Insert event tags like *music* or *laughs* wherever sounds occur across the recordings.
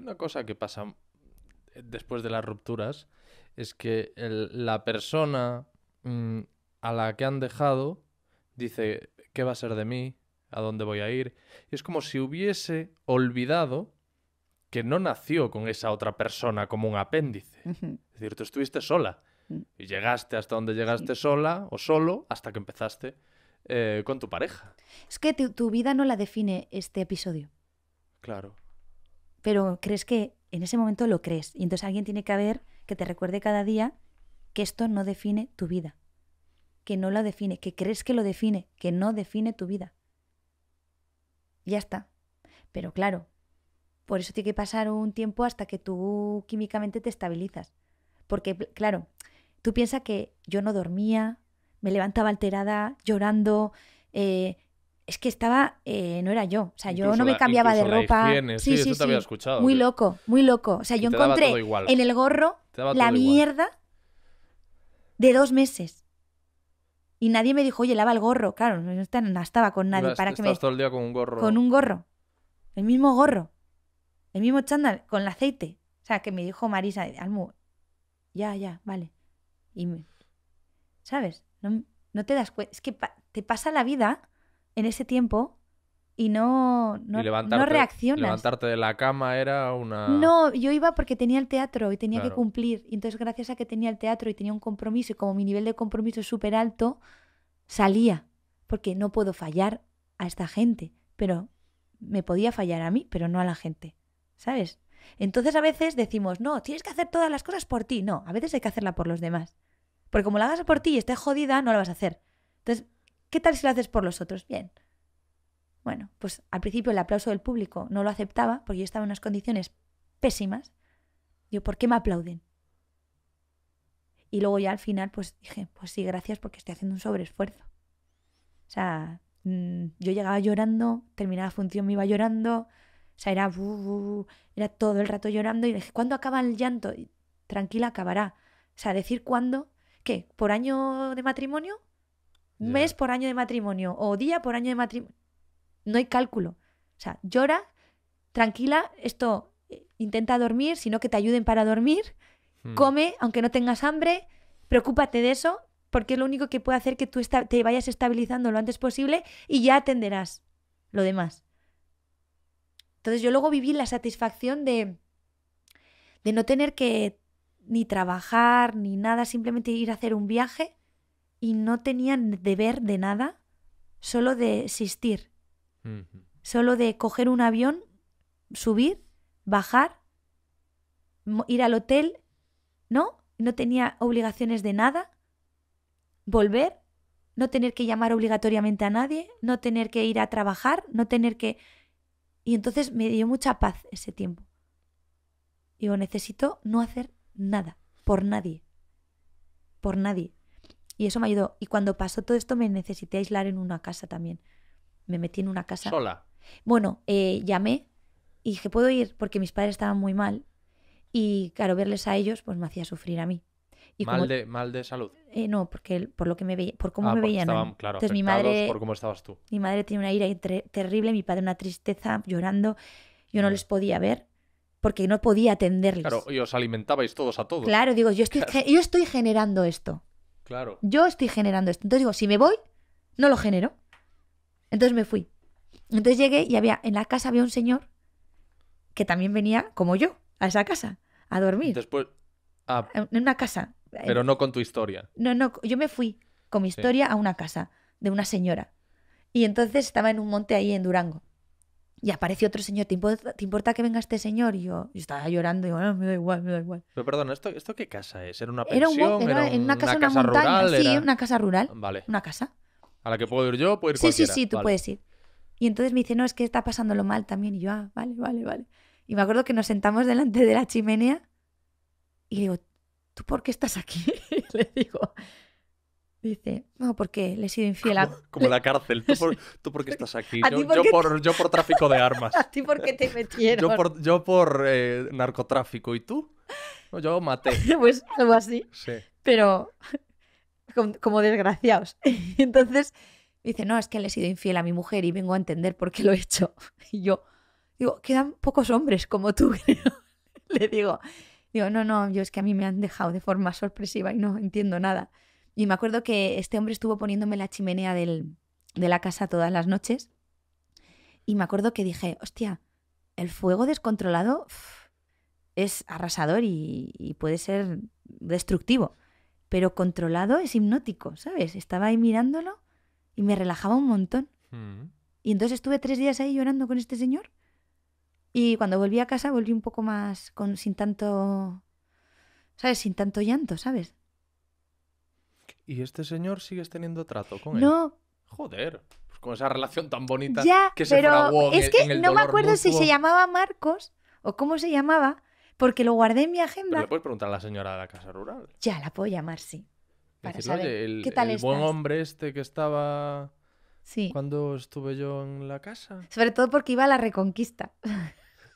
una cosa que pasa eh, después de las rupturas es que la persona mm, a la que han dejado dice, ¿qué va a ser de mí? ¿A dónde voy a ir? es como si hubiese olvidado que no nació con esa otra persona como un apéndice. Es decir, tú estuviste sola mm. y llegaste hasta donde llegaste sola o solo hasta que empezaste eh, con tu pareja. Es que tu vida no la define este episodio. Claro pero crees que en ese momento lo crees. Y entonces alguien tiene que haber que te recuerde cada día que esto no define tu vida, que no lo define, que crees que lo define, que no define tu vida. Ya está. Pero claro, por eso tiene que pasar un tiempo hasta que tú químicamente te estabilizas. Porque, claro, tú piensas que yo no dormía, me levantaba alterada, llorando, eh, es que estaba, eh, no era yo, o sea, yo no me cambiaba de ropa. sí, sí, sí, eso Te había escuchado, muy loco, muy loco. O sea, yo encontré en el gorro la mierda de dos meses. Y nadie me dijo, oye, lava el gorro. Claro, no estaba con nadie para que me... todo el día con un gorro. Con un gorro. El mismo gorro. El mismo chándal, con el aceite. O sea, que me dijo Marisa, ya, ya, vale. Y me... ¿Sabes? No, te das cuenta. Es que te pasa la vida en ese tiempo y no, no, no, reaccionas. Levantarte de la cama era una... No, yo iba porque tenía el teatro y tenía que cumplir. Y entonces gracias a que tenía el teatro y tenía un compromiso y como mi nivel de compromiso es súper alto, salía. Porque no puedo fallar a esta gente. Pero me podía fallar a mí, pero no a la gente. ¿Sabes? Entonces a veces decimos, no, tienes que hacer todas las cosas por ti. No, a veces hay que hacerla por los demás. Porque como la hagas por ti y estés jodida, no la vas a hacer. Entonces ¿Qué tal si lo haces por los otros? Bien. Bueno, pues al principio el aplauso del público no lo aceptaba porque yo estaba en unas condiciones pésimas. Yo, ¿por qué me aplauden? Y luego ya al final, pues dije, pues sí, gracias porque estoy haciendo un sobreesfuerzo. O sea, mm, yo llegaba llorando, terminaba la función, me iba llorando. O sea, era, era todo el rato llorando y dije, ¿cuándo acaba el llanto? Y, Tranquila, acabará. O sea, decir cuándo, ¿qué? ¿Por año de matrimonio? mes por año de matrimonio o día por año de matrimonio. No hay cálculo. O sea, llora, tranquila, esto eh, intenta dormir, sino que te ayuden para dormir, hmm. come, aunque no tengas hambre, preocúpate de eso, porque es lo único que puede hacer que tú te vayas estabilizando lo antes posible y ya atenderás lo demás. Entonces yo luego viví la satisfacción de, de no tener que ni trabajar ni nada, simplemente ir a hacer un viaje y no tenían deber de nada, solo de existir. Solo de coger un avión, subir, bajar, ir al hotel, ¿no? No tenía obligaciones de nada, volver, no tener que llamar obligatoriamente a nadie, no tener que ir a trabajar, no tener que... Y entonces me dio mucha paz ese tiempo. Digo, necesito no hacer nada, por nadie, por nadie. Y eso me ayudó. Y cuando pasó todo esto me necesité aislar en una casa también. Me metí en una casa. ¿Sola? Bueno, eh, llamé y dije, ¿puedo ir? Porque mis padres estaban muy mal. Y claro, verles a ellos pues me hacía sufrir a mí. mal, de, ¿Mal de salud? Eh, no, porque por lo que me veía, por cómo ah, me veían. Entonces, mi madre, por cómo estabas tú. Mi madre tenía una ira terrible, mi padre una tristeza, llorando. Yo no les podía ver porque no podía atenderles. Claro, y os alimentabais todos a todos. Claro, digo, yo estoy, *laughs* yo estoy generando esto. Yo estoy generando esto. Entonces digo, si me voy, no lo genero. Entonces me fui. Entonces llegué y había, en la casa había un señor que también venía, como yo, a esa casa, a dormir. Después. Ah, en una casa. Pero no con tu historia. No, no, yo me fui con mi historia a una casa de una señora. Y entonces estaba en un monte ahí en Durango. Y aparece otro señor, ¿te importa, que venga este señor? Y yo, estaba llorando, y digo, no, ah, me da igual, me da igual. Pero perdón, ¿esto, qué casa es? ¿Era una pensión? Era, una casa, rural. Sí, una casa rural. Vale. Una casa. A la que puedo ir yo, puedo ir Sí, cualquiera. sí, sí, tú puedes ir. Y entonces me dice, no, es que está pasándolo mal también. Y yo, ah, vale, vale, vale. Y me acuerdo que nos sentamos delante de la chimenea y le digo, ¿tú por qué estás aquí? *laughs* le digo, Dice, no, porque le he sido infiel a... Como, la cárcel. ¿Tú por, qué *laughs* estás aquí? Yo, por, tráfico de armas. *laughs* ¿A por qué te *laughs* metieron? Yo por, yo por eh, narcotráfico. ¿Y tú? yo maté. pues algo así. Sí. Pero como, desgraciados. entonces dice, no, es que le he sido infiel a mi mujer y vengo a entender por qué lo he hecho. Y yo, digo, quedan pocos hombres como tú, Le digo, digo, no, no, yo es que a mí me han dejado de forma sorpresiva y no entiendo nada. Y me acuerdo que este hombre estuvo poniéndome la chimenea del, de la casa todas las noches. Y me acuerdo que dije, hostia, el fuego descontrolado es arrasador y, puede ser destructivo. Pero controlado es hipnótico, ¿sabes? Estaba ahí mirándolo y me relajaba un montón. Mm. Y entonces estuve tres días ahí llorando con este señor. Y cuando volví a casa volví un poco más con, sin tanto, ¿sabes? Sin tanto llanto, ¿sabes? Y este señor sigues teniendo trato con él. No. Joder, pues con esa relación tan bonita ya, que pero es que no me acuerdo si se llamaba Marcos o cómo se llamaba, porque lo guardé en mi agenda. Pero le puedes preguntar a la señora de la casa rural. Ya, la puedo llamar, sí. Para saber el, qué tal el buen hombre este que estaba sí. cuando estuve yo en la casa. Sobre todo porque iba a la reconquista.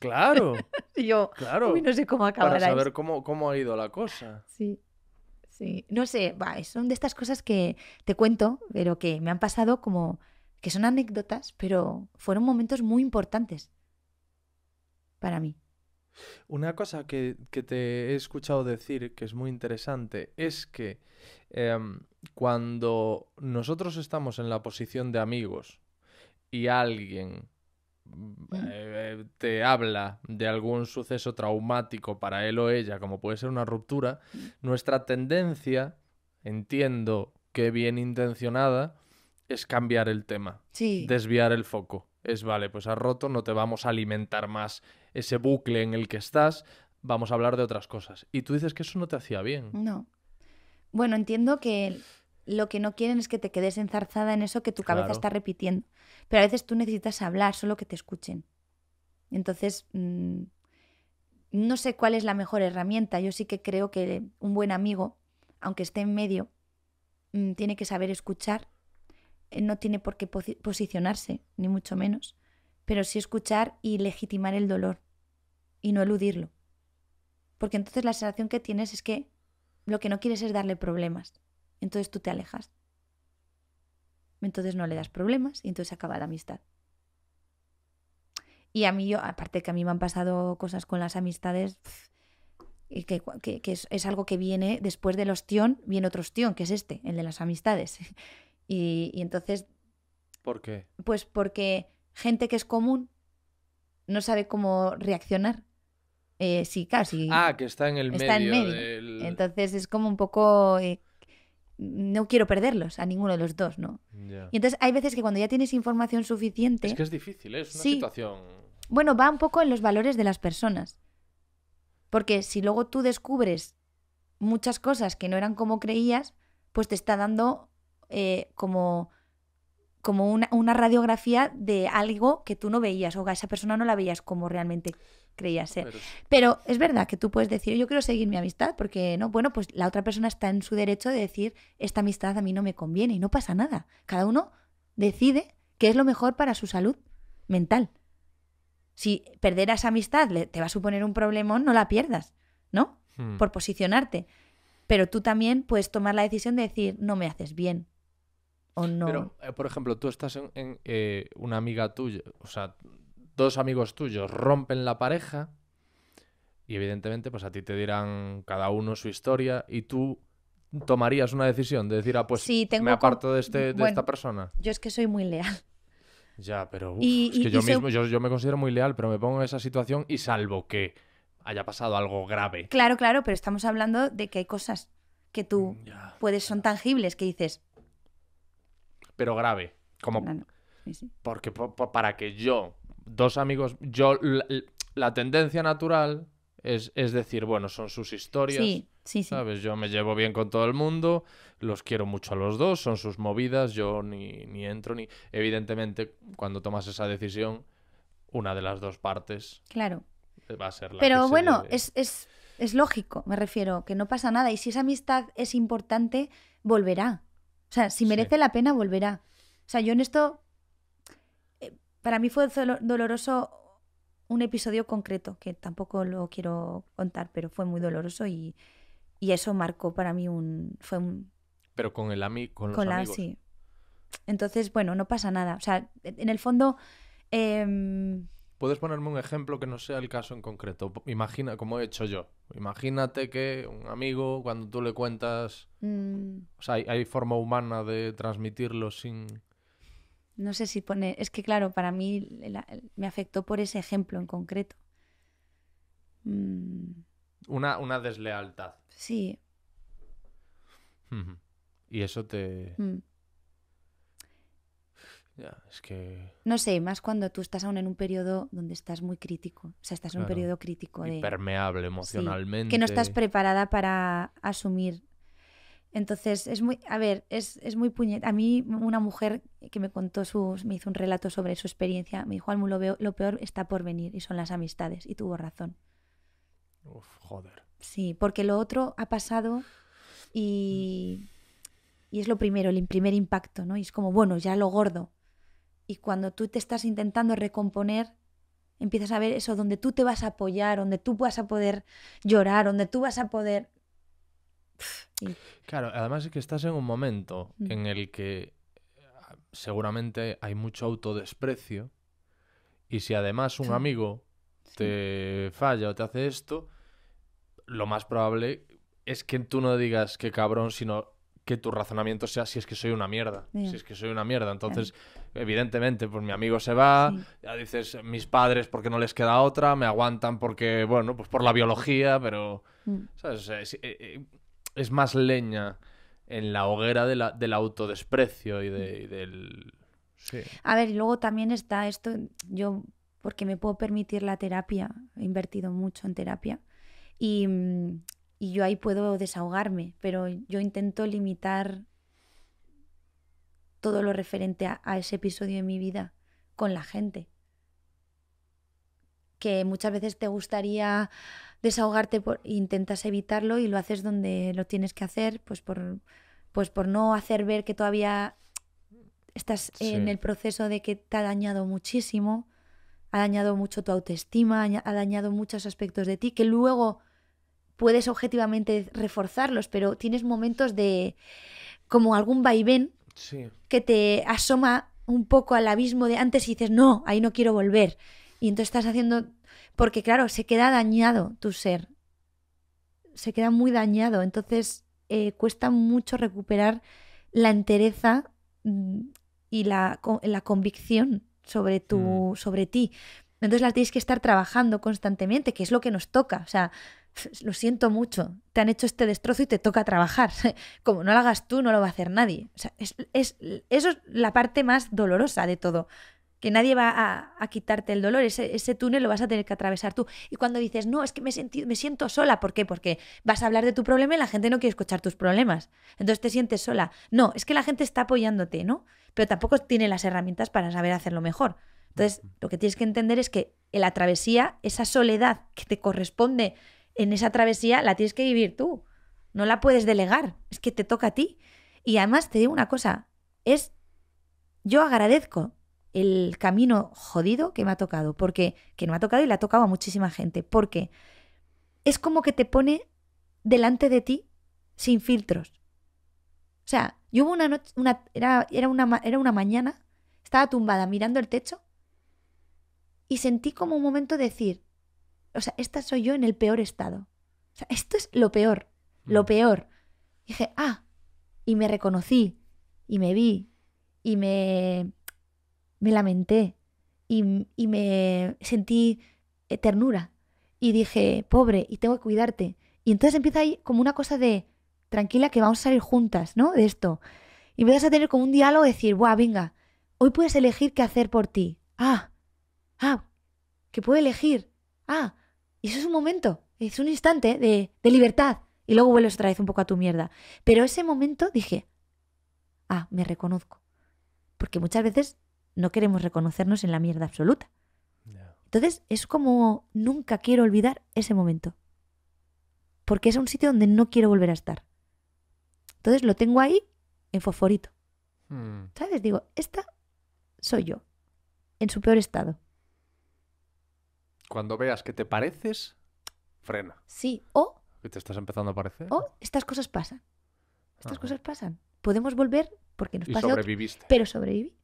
Claro. *laughs* Y yo, claro. no sé cómo acabará. Para saber cómo, cómo ha ido la cosa. Sí no sé, son de estas cosas que te cuento, pero que me han pasado como que son anécdotas, pero fueron momentos muy importantes para mí. Una cosa que, te he escuchado decir que es muy interesante es que em, cuando nosotros estamos en la posición de amigos y alguien Mm. Eh, te habla de algún suceso traumático para él o ella, como puede ser una ruptura, mm. nuestra tendencia, entiendo que bien intencionada, es cambiar el tema, desviar el foco. Es vale, pues has roto, no te vamos a alimentar más ese bucle en el que estás, vamos a hablar de otras cosas. Y tú dices que eso no te hacía bien. No. Bueno, entiendo que lo que no quieren es que te quedes enzarzada en eso que tu cabeza está repitiendo. Pero a veces tú necesitas hablar, solo que te escuchen. Entonces, mm, no sé cuál es la mejor herramienta. Yo sí que creo que un buen amigo, aunque esté en medio, mm, tiene que saber escuchar. Eh, no tiene por qué posicionarse, ni mucho menos. Pero sí escuchar y legitimar el dolor y no eludirlo. Porque entonces la sensación que tienes es que lo que no quieres es darle problemas. Entonces tú te alejas. Entonces no le das problemas y entonces acaba la amistad. Y a mí, yo, aparte que a mí me han pasado cosas con las amistades, que, es, algo que viene después del ostión, viene otro ostión, que es este, el de las amistades. *laughs* Y, entonces... ¿Por qué? Pues porque gente que es común no sabe cómo reaccionar. Eh, sí, casi. Ah, que está en el está En medio. Entonces es como un poco eh, no quiero perderlos a ninguno de los dos, ¿no? Y entonces hay veces que cuando ya tienes información suficiente... Es que es difícil, ¿eh? es una situación... Bueno, va un poco en los valores de las personas. Porque si luego tú descubres muchas cosas que no eran como creías, pues te está dando eh, como como una, radiografía de algo que tú no veías o a esa persona no la veías como realmente creías ser. Pero, es verdad que tú puedes decir, yo quiero seguir mi amistad porque no, bueno, pues la otra persona está en su derecho de decir, esta amistad a mí no me conviene y no pasa nada. Cada uno decide qué es lo mejor para su salud mental. Si perder esa amistad te va a suponer un problema no la pierdas, ¿no? Hmm. Por posicionarte. Pero tú también puedes tomar la decisión de decir, no me haces bien, pero, eh, por ejemplo, tú estás en, eh, una amiga tuya, o sea, dos amigos tuyos rompen la pareja y evidentemente pues a ti te dirán cada uno su historia y tú tomarías una decisión de decir, ah, pues me aparto de, este, esta persona. Yo es que soy muy leal. Ya, pero es que yo mismo, yo, me considero muy leal, pero me pongo en esa situación y salvo que haya pasado algo grave. Claro, claro, pero estamos hablando de que hay cosas que tú mm, puedes, son tangibles, que dices, pero grave. Como... Porque para que yo, dos amigos, yo, la, tendencia natural es, decir, bueno, son sus historias. ¿Sabes? Yo me llevo bien con todo el mundo, los quiero mucho a los dos, son sus movidas, yo ni, ni entro ni. Evidentemente, cuando tomas esa decisión, una de las dos partes. Claro. Va a ser la Pero bueno, es, es, es lógico, me refiero, que no pasa nada. Y si esa amistad es importante, volverá. O sea, si merece la pena, volverá. O sea, yo en esto, eh, para mí fue doloroso un episodio concreto, que tampoco lo quiero contar, pero fue muy doloroso y, y eso marcó para mí un... Fue un pero con el ami con, los con la, amigos. Entonces, bueno, no pasa nada. O sea, en el fondo... Em, ¿Puedes ponerme un ejemplo que no sea el caso en concreto? Imagina, como he hecho yo. Imagínate que un amigo, cuando tú le cuentas. Mm. O sea, hay, forma humana de transmitirlo sin. No sé si pone. Es que, claro, para mí me afectó por ese ejemplo en concreto. Mm. Una, una deslealtad. Sí. Y eso te. Mm que... No sé, más cuando tú estás aún en un periodo donde estás muy crítico. O sea, estás en un periodo crítico. De... Permeable emocionalmente. que no estás preparada para asumir. Entonces, es muy... A ver, es, muy puñet... A mí una mujer que me contó su... Me hizo un relato sobre su experiencia. Me dijo, Almu, lo, lo peor está por venir y son las amistades. Y tuvo razón. Uf, joder. Sí, porque lo otro ha pasado y... Y es lo primero, el primer impacto, ¿no? Y es como, bueno, ya lo gordo, y cuando tú te estás intentando recomponer, empiezas a ver eso donde tú te vas a apoyar, donde tú vas a poder llorar, donde tú vas a poder... Claro, además es que estás en un momento mm. en el que seguramente hay mucho autodesprecio y si además un amigo te falla o te hace esto, lo más probable es que tú no digas que cabrón, sino que tu razonamiento sea si es que soy una mierda, si es que soy una mierda. Entonces, evidentemente, pues mi amigo se va, ya dices, mis padres porque no les queda otra, me aguantan porque, bueno, pues por la biología, pero, mm. eh, eh, es, más leña en la hoguera del autodesprecio y, de, y del... A ver, y luego también está esto, yo, porque me puedo permitir la terapia, he invertido mucho en terapia, y mm, y yo ahí puedo desahogarme, pero yo intento limitar todo lo referente a, ese episodio de mi vida con la gente. Que muchas veces te gustaría desahogarte por, intentas evitarlo y lo haces donde lo tienes que hacer, pues por, pues por no hacer ver que todavía estás en el proceso de que te ha dañado muchísimo, ha dañado mucho tu autoestima, ha dañado muchos aspectos de ti, que luego puedes objetivamente reforzarlos, pero tienes momentos de como algún vaivén que te asoma un poco al abismo de antes y dices, no, ahí no quiero volver. Y entonces estás haciendo, porque claro, se queda dañado tu ser, se queda muy dañado, entonces eh, cuesta mucho recuperar la entereza mm, y la, convicción sobre, tu, mm. sobre ti. Entonces las tienes que estar trabajando constantemente, que es lo que nos toca. O sea, lo siento mucho, te han hecho este destrozo y te toca trabajar. *laughs* Como no lo hagas tú, no lo va a hacer nadie. O sea, es, eso es la parte más dolorosa de todo. Que nadie va a, quitarte el dolor, ese, ese, túnel lo vas a tener que atravesar tú. Y cuando dices, no, es que me, me siento sola, ¿por qué? Porque vas a hablar de tu problema y la gente no quiere escuchar tus problemas. Entonces te sientes sola. No, es que la gente está apoyándote, ¿no? Pero tampoco tiene las herramientas para saber hacerlo mejor. Entonces, lo que tienes que entender es que en la travesía, esa soledad que te corresponde en esa travesía, la tienes que vivir tú. No la puedes delegar, es que te toca a ti. Y además te digo una cosa, es yo agradezco el camino jodido que me ha tocado, porque que me ha tocado y le ha tocado a muchísima gente, porque es como que te pone delante de ti sin filtros. O sea, yo hubo una noche, una, era, era, una, era una mañana, estaba tumbada mirando el techo y sentí como un momento decir, o sea, esta soy yo en el peor estado. O sea, esto es lo peor, lo mm. peor. Y dije, ah, y me reconocí, y me vi, y me, me lamenté, y, me sentí eh, ternura. Y dije, pobre, y tengo que cuidarte. Y entonces empieza ahí como una cosa de, tranquila, que vamos a salir juntas, ¿no? De esto. Y empiezas a tener como un diálogo, decir, guau, venga, hoy puedes elegir qué hacer por ti. Ah, ah, que puede elegir, ah, y eso es un momento, es un instante de, libertad. Y luego vuelves otra vez un poco a tu mierda. Pero ese momento dije, ah, me reconozco. Porque muchas veces no queremos reconocernos en la mierda absoluta. Entonces es como nunca quiero olvidar ese momento. Porque es un sitio donde no quiero volver a estar. Entonces lo tengo ahí en fosforito. Hmm. ¿Sabes? Digo, esta soy yo, en su peor estado. Cuando veas que te pareces, frena. Sí, o... Que te estás empezando a parecer. O estas cosas pasan. Estas ah, cosas pasan. Podemos volver porque nos y sobreviviste. pero sobreviví.